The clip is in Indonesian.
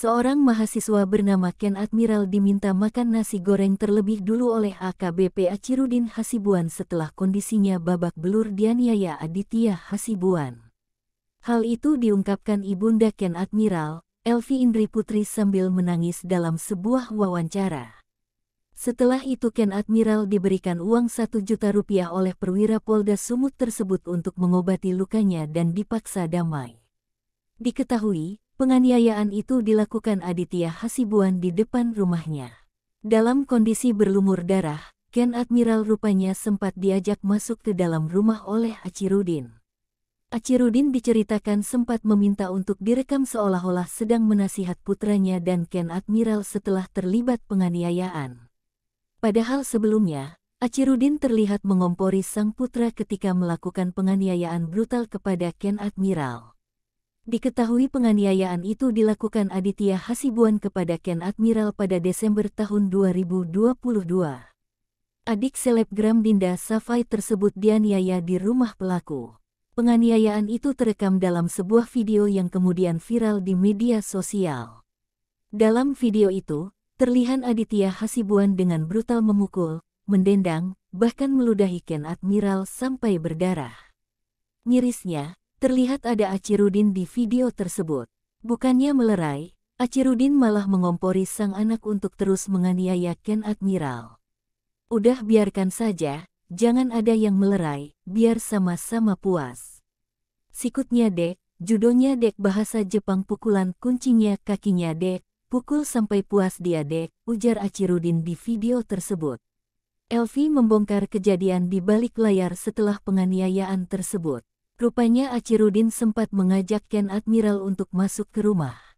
Seorang mahasiswa bernama Ken Admiral diminta makan nasi goreng terlebih dulu oleh AKBP Acirudin Hasibuan setelah kondisinya babak belur dianiaya Aditya Hasibuan. Hal itu diungkapkan Ibunda Ken Admiral, Elvi Indri Putri sambil menangis dalam sebuah wawancara. Setelah itu Ken Admiral diberikan uang satu juta rupiah oleh perwira Polda Sumut tersebut untuk mengobati lukanya dan dipaksa damai. Diketahui, Penganiayaan itu dilakukan Aditya Hasibuan di depan rumahnya. Dalam kondisi berlumur darah, Ken Admiral rupanya sempat diajak masuk ke dalam rumah oleh Acirudin. Acirudin diceritakan sempat meminta untuk direkam seolah-olah sedang menasihat putranya dan Ken Admiral setelah terlibat penganiayaan. Padahal sebelumnya, Acirudin terlihat mengompori sang putra ketika melakukan penganiayaan brutal kepada Ken Admiral. Diketahui penganiayaan itu dilakukan Aditya Hasibuan kepada Ken Admiral pada Desember tahun 2022. Adik selebgram Dinda Safai tersebut dianiaya di rumah pelaku. Penganiayaan itu terekam dalam sebuah video yang kemudian viral di media sosial. Dalam video itu, terlihat Aditya Hasibuan dengan brutal memukul, mendendang, bahkan meludahi Ken Admiral sampai berdarah. Mirisnya, Terlihat ada Acirudin di video tersebut. Bukannya melerai, Acirudin malah mengompori sang anak untuk terus menganiaya Ken Admiral. Udah biarkan saja, jangan ada yang melerai, biar sama-sama puas. Sikutnya dek, judonya dek bahasa Jepang pukulan kuncinya kakinya dek, pukul sampai puas dia dek, ujar Acirudin di video tersebut. Elvi membongkar kejadian di balik layar setelah penganiayaan tersebut. Rupanya Acirudin sempat mengajak Ken Admiral untuk masuk ke rumah.